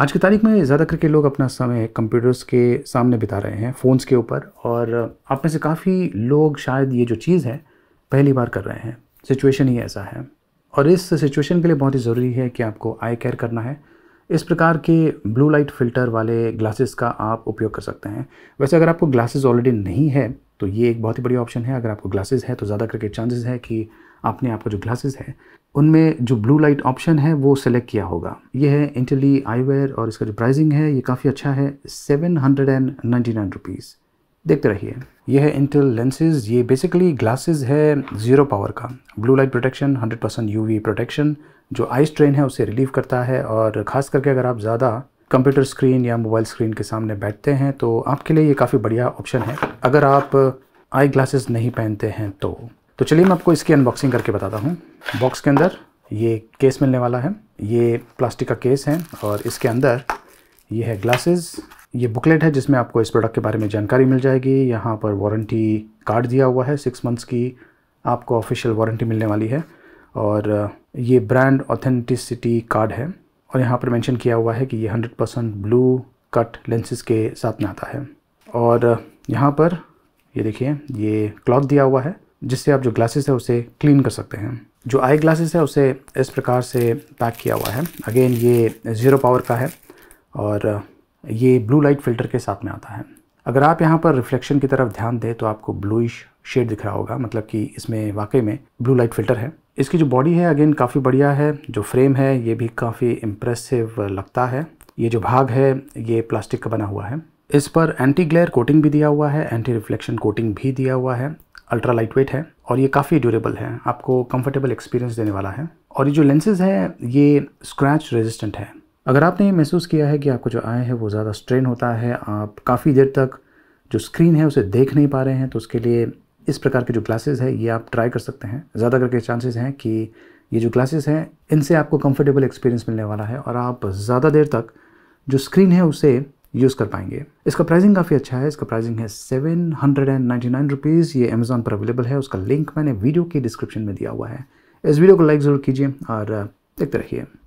आज की तारीख में ज़्यादा करके लोग अपना समय कंप्यूटर्स के सामने बिता रहे हैं फ़ोन्स के ऊपर और आप में से काफ़ी लोग शायद ये जो चीज़ है पहली बार कर रहे हैं सिचुएशन ही ऐसा है और इस सिचुएशन के लिए बहुत ही ज़रूरी है कि आपको आई केयर करना है इस प्रकार के ब्लू लाइट फ़िल्टर वाले ग्लासेस का आप उपयोग कर सकते हैं वैसे अगर आपको ग्लासेस ऑलरेडी नहीं है तो ये एक बहुत ही बड़ी ऑप्शन है अगर आपको ग्लासेस है तो ज़्यादा करके चांसेस है कि आपने आपका जो ग्लासेस है उनमें जो ब्लू लाइट ऑप्शन है वो सेलेक्ट किया होगा ये है इंटली आईवेयर और इसका जो प्राइसिंग है ये काफ़ी अच्छा है seven hundred and ninety nine rupees देखते रहिए यह है इंटेल लेंसेज ये बेसिकली ग्लासेस है ज़ीरो पावर का blue light protection 100% percent UV protection जो आई स्ट्रेन है उसे रिलीव करता है और ख़ास करके अगर आप ज़्यादा कंप्यूटर स्क्रीन या मोबाइल स्क्रीन के सामने बैठते हैं तो आपके लिए ये काफ़ी बढ़िया ऑप्शन है अगर आप आई ग्लासेस नहीं पहनते हैं तो तो चलिए मैं आपको इसकी अनबॉक्सिंग करके बताता हूँ बॉक्स के अंदर ये केस मिलने वाला है ये प्लास्टिक का केस है और इसके अंदर ये है ग्लासेस ये बुकलेट है जिसमें आपको इस प्रोडक्ट के बारे में जानकारी मिल जाएगी यहाँ पर वारंटी कार्ड दिया हुआ है सिक्स मंथ्स की आपको ऑफिशियल वारंटी मिलने वाली है और ये ब्रांड ऑथेंटिसिटी कार्ड है और यहाँ पर मेंशन किया हुआ है कि ये 100 परसेंट ब्लू कट लेंसेज के साथ में आता है और यहाँ पर ये देखिए ये क्लॉथ दिया हुआ है जिससे आप जो ग्लासेस है उसे क्लीन कर सकते हैं जो आई ग्लासेस है उसे इस प्रकार से पैक किया हुआ है अगेन ये ज़ीरो पावर का है और ये ब्लू लाइट फिल्टर के साथ में आता है अगर आप यहाँ पर रिफ्लेक्शन की तरफ ध्यान दें तो आपको ब्लूइश शेड दिख रहा होगा मतलब कि इसमें वाकई में ब्लू लाइट फिल्टर है इसकी जो बॉडी है अगेन काफ़ी बढ़िया है जो फ्रेम है ये भी काफ़ी इम्प्रेसिव लगता है ये जो भाग है ये प्लास्टिक का बना हुआ है इस पर एंटी ग्लेयर कोटिंग भी दिया हुआ है एंटी रिफ्लेक्शन कोटिंग भी दिया हुआ है अल्ट्रा लाइट वेट है और ये काफ़ी ड्यूरेबल है आपको कंफर्टेबल एक्सपीरियंस देने वाला है और ये जो लेंसेज है ये स्क्रैच रेजिस्टेंट है अगर आपने ये महसूस किया है कि आपको जो आए हैं वो ज़्यादा स्ट्रेन होता है आप काफ़ी देर तक जो स्क्रीन है उसे देख नहीं पा रहे हैं तो उसके लिए इस प्रकार के जो ग्लासेज है ये आप ट्राई कर सकते हैं ज़्यादा करके चांसेस हैं कि ये जो ग्लासेस हैं इनसे आपको कंफर्टेबल एक्सपीरियंस मिलने वाला है और आप ज़्यादा देर तक जो स्क्रीन है उसे यूज़ कर पाएंगे इसका प्राइसिंग काफ़ी अच्छा है इसका प्राइसिंग है seven hundred and ninety nine rupees ये अमेज़ॉन पर अवेलेबल है उसका लिंक मैंने वीडियो के डिस्क्रिप्शन में दिया हुआ है इस वीडियो को लाइक ज़रूर कीजिए और देखते रहिए